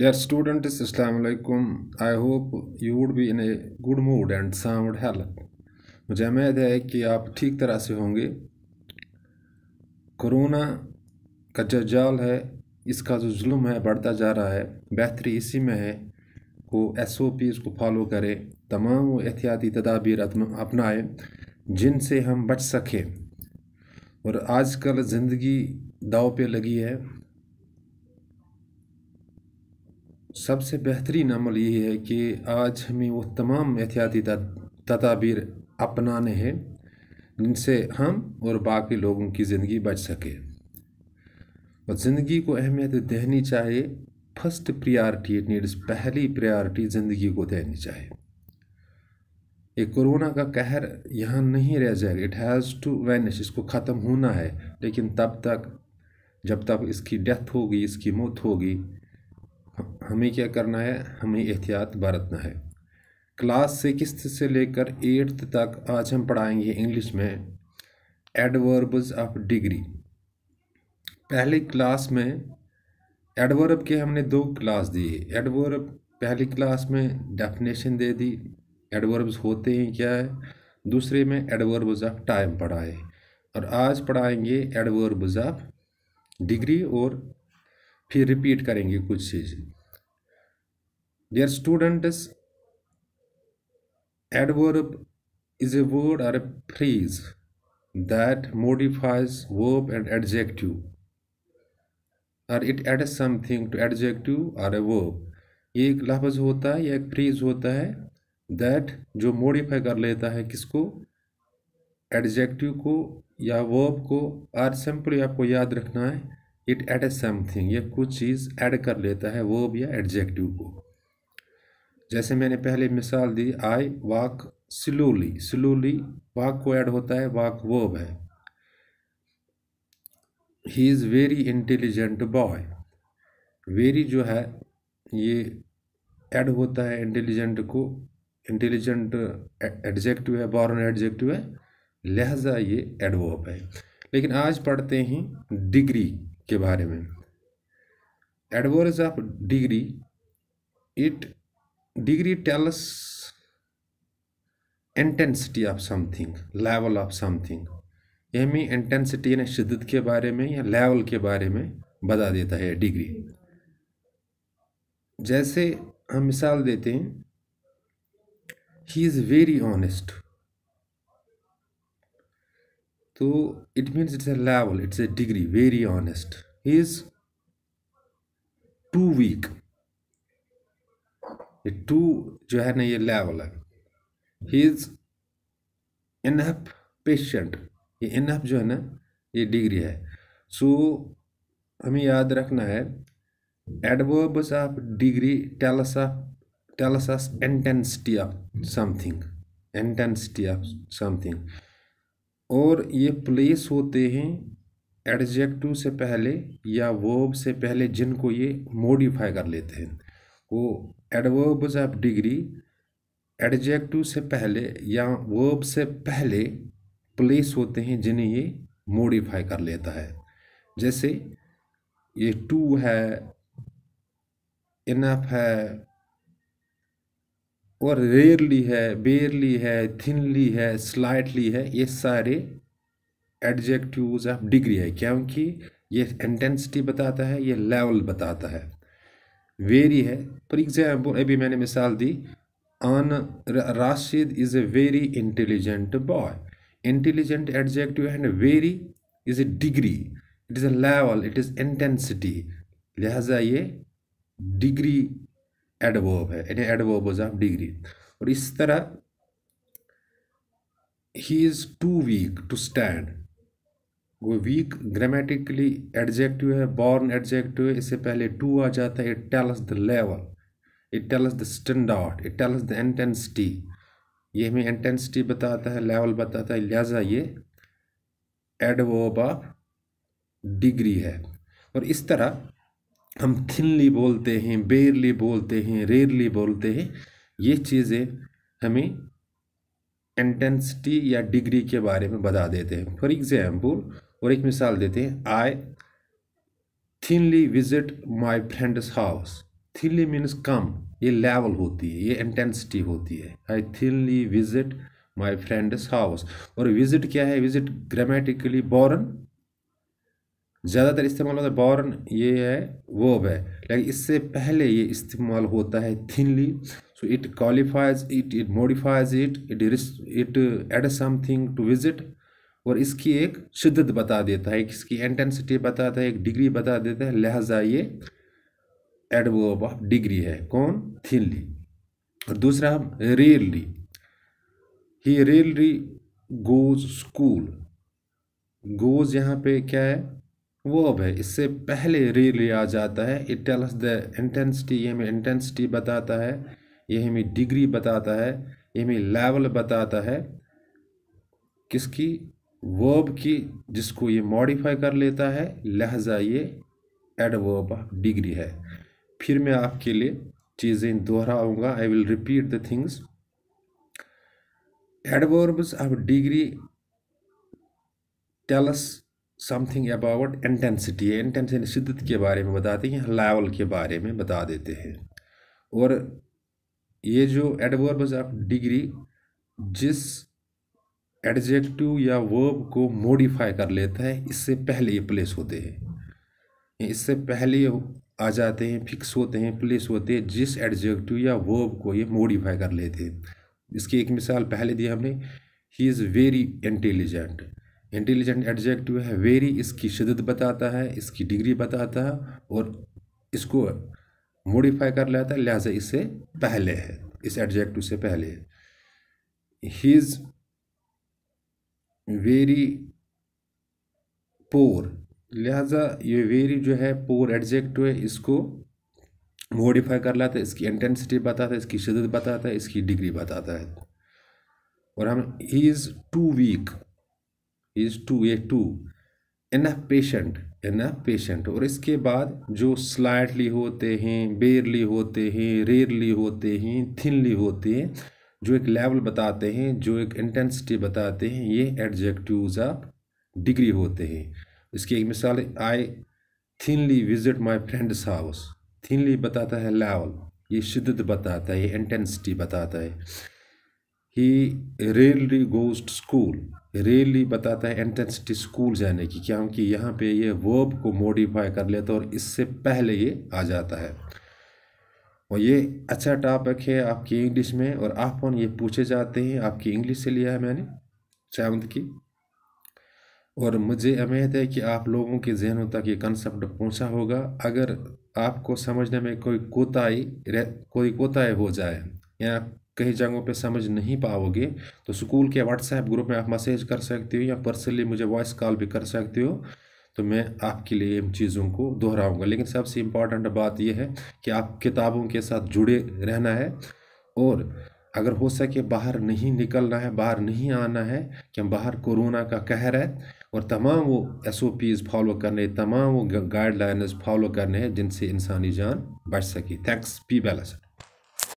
Dear students, Assalamu alaikum. I hope you would be in a good mood and sound health. मुझे उम्मीद है कि आप ठीक तरह से होंगे कोरोना का जो जाल है इसका जो जुल्म है बढ़ता जा रहा है बेहतरी इसी में है को एस ओ पी उसको फॉलो करें तमाम वो एहतियाती तदाबीर अपनाएं जिनसे हम बच सकें और आज कल ज़िंदगी दाव पर लगी है सबसे बेहतरीन अमल ये है कि आज हमें वो तमाम एहतियाती तदाबीर अपनाने हैं जिनसे हम और बाकी लोगों की ज़िंदगी बच सके और ज़िंदगी को अहमियत देनी चाहिए फर्स्ट प्रायोरिटी इट नीड्स पहली प्रायोरिटी ज़िंदगी को देनी चाहिए ये कोरोना का कहर यहाँ नहीं रह जाएगा इट हैज़ टू वैनिश इसको ख़त्म होना है लेकिन तब तक जब तक इसकी डेथ होगी इसकी मौत होगी हमें क्या करना है हमें एहतियात बरतना है क्लास सिक्स से लेकर एट्थ तक आज हम पढ़ाएंगे इंग्लिश में एडवर्ब्स ऑफ डिग्री पहली क्लास में एडवर्ब के हमने दो क्लास दिए एडवर्ब पहली क्लास में डेफिनेशन दे दी एडवर्ब्स होते हैं क्या है दूसरे में एडवर्ब्स ऑफ टाइम पढ़ाए और आज पढ़ाएंगे एडवर्ब्स ऑफ डिग्री और फिर रिपीट करेंगे कुछ चीज़ें dear students adverb is a word or a phrase that modifies verb and adjective or it add something to adjective or a verb ये एक लफ्ज होता है या एक फ्रीज होता है दैट जो मोडिफाई कर लेता है किसको एडजेक्टिव को या वर्ब को और सिंपली आपको याद रखना है इट एट ए समथिंग या कुछ चीज़ ऐड कर लेता है वो या एडजेक्टिव को जैसे मैंने पहले मिसाल दी आई वाक स्लोली स्लोली वाक को ऐड होता है वाक वर्ब है he is very intelligent boy very जो है ये ऐड होता है इंटेलिजेंट को इंटेलिजेंट एडजेक्टिव है बॉर्न एडजेक्टिव है लहजा ये एडवर्ब है लेकिन आज पढ़ते हैं डिग्री के बारे में adverbs of degree it degree tells intensity of something level of something यही इंटेंसिटी यानी शिद्दत के बारे में या लेवल के बारे में बता देता है डिग्री जैसे हम मिसाल देते हैं ही इज़ वेरी ऑनेस्ट तो it means it's a level it's a degree very honest He is too weak. ये टू जो है ना ये लेवल है ही इज इनहप पेशेंट ये इनहप जो है ना ये डिग्री है सो so, हमें याद रखना है adverbs of degree tells of tells of intensity of something intensity of something और ये प्लेस होते हैं एडजेक्टिव से पहले या वर्ब से पहले जिनको ये मॉडिफाई कर लेते हैं वो एडवर्ब्स ऑफ डिग्री एडजेक्टिव से पहले या वर्ब से पहले प्लेस होते हैं जिन्हें ये मॉडिफाई कर लेता है जैसे ये टू है इनफ है और रेयरली है बेयरली है थिनली है स्लाइटली है ये सारे एडजेक्टिव्स ऑफ डिग्री है क्योंकि ये इंटेंसिटी बताता है ये लेवल बताता है वेरी है फॉर एग्जाम्पल अभी मैंने मिसाल दी आन Rashid is a very intelligent boy intelligent adjective and very is a degree it is a level it is intensity लिहाजा ये डिग्री एडवर्ब है यानी एडवर्ब्स ऑफ डिग्री और इस तरह he is too weak to stand वो वीक ग्रामेटिकली एडजेक्टिव है born adjective है इससे पहले टू आ जाता है it tells the level it tells the standard it tells the intensity ये हमें इंटेंसिटी बताता है लेवल बताता है लिहाजा ये एडवर्ब ऑफ डिग्री है और इस तरह हम थिनली बोलते हैं बेरली बोलते हैं रेरली बोलते हैं ये चीज़ें हमें इंटेंसिटी या डिग्री के बारे में बता देते हैं फॉर एग्ज़ाम्पल और एक मिसाल देते हैं I thinly visit my friend's house thinly means कम ये लेवल होती है ये इंटेंसिटी होती है I thinly visit my friend's house और विजिट क्या है विजिट ग्रामेटिकली बॉर्न ज़्यादातर इस्तेमाल होता है बॉर्न ये है वर्ब है लेकिन इससे पहले ये इस्तेमाल होता है thinly so it qualifies it it modifies it it it add something to visit और इसकी एक शिद्दत बता देता है इसकी इंटेंसिटी बताता है एक डिग्री बता देता है लिहाजा ये एडवर्ब ऑफ डिग्री है कौन थिनली और दूसरा हम रेयरली ही रेयरली गोज स्कूल गोज यहाँ पे क्या है वर्ब है इससे पहले रे लिया जाता है इट टेल्स द इंटेंसिटी ये हमें इंटेंसिटी बताता है ये हमें डिग्री बताता है ये हमें लेवल बताता है किसकी वर्ब की जिसको ये मॉडिफाई कर लेता है लहजा ये एडवर्ब डिग्री है फिर मैं आपके लिए चीज़ें दोहराऊंगा I will repeat the things adverbs of degree tells something about intensity है इंटेंसिटी शिद्दत के बारे में बताते हैं लेवल के बारे में बता देते हैं और ये जो एडवर्ब्स ऑफ डिग्री जिस एडजेक्टिव या वर्ब को मॉडिफाई कर लेता है इससे पहले ये प्लेस होते हैं इससे पहले आ जाते हैं फिक्स होते हैं प्लेस होते हैं जिस एडजेक्टिव या वर्ब को ये मॉडिफाई कर लेते हैं इसकी एक मिसाल पहले दी हमने he is very intelligent intelligent adjective है वेरी इसकी शिदत बताता है इसकी डिग्री बताता है और इसको मोडिफाई कर लेता है लिहाजा इससे पहले है इस एडजेक्टिव से पहले है हीज़ वेरी पोर लिहाजा ये वेरी जो है पोर एडजेक्टिव है इसको मोडिफाई कर लाता है इसकी इंटेंसिटी बताता है इसकी शिदत बताता है इसकी डिग्री बताता है और हम he is too weak is too a too in a patient in a patient और इसके बाद जो स्लाइटली होते हैं बेरली होते हैं रेयरली होते हैं थिनली होते हैं जो एक लेवल बताते हैं जो एक इंटेंसिटी बताते हैं ये एडजेक्टिव्स ऑफ डिग्री होते हैं इसकी एक मिसाल I thinly visit my friend's house thinly बताता है लेवल ये शिद्दत बताता है ये इंटेंसिटी बताता है ही रेलरी गोस्ट स्कूल रेली बताता है इंटेंसिटी स्कूल जाने की क्योंकि यहाँ पे ये वर्ब को मॉडिफाई कर लेता है और इससे पहले ये आ जाता है और ये अच्छा टॉपिक है आपकी इंग्लिश में और आप ये पूछे जाते हैं आपकी इंग्लिश से लिया है मैंने सेवन्थ की और मुझे उम्मीद है कि आप लोगों के जहनों तक ये कंसेप्ट पहुँचा होगा अगर आपको समझने में कोई कोताही कोई कोताही हो जाए या कई जगहों पे समझ नहीं पाओगे तो स्कूल के व्हाट्सएप ग्रुप में आप मैसेज कर सकते हो या पर्सनली मुझे वॉइस कॉल भी कर सकते हो तो मैं आपके लिए इन चीज़ों को दोहराऊंगा लेकिन सबसे इम्पॉर्टेंट बात यह है कि आप किताबों के साथ जुड़े रहना है और अगर हो सके बाहर नहीं निकलना है बाहर नहीं आना है कि हम बाहर कोरोना का कहर है और तमाम वो एस ओ पीज़ फॉलो करने तमाम वो गाइडलाइंस फॉलो करने हैं जिनसे इंसानी जान बच सके थैंक्स पी बैलासन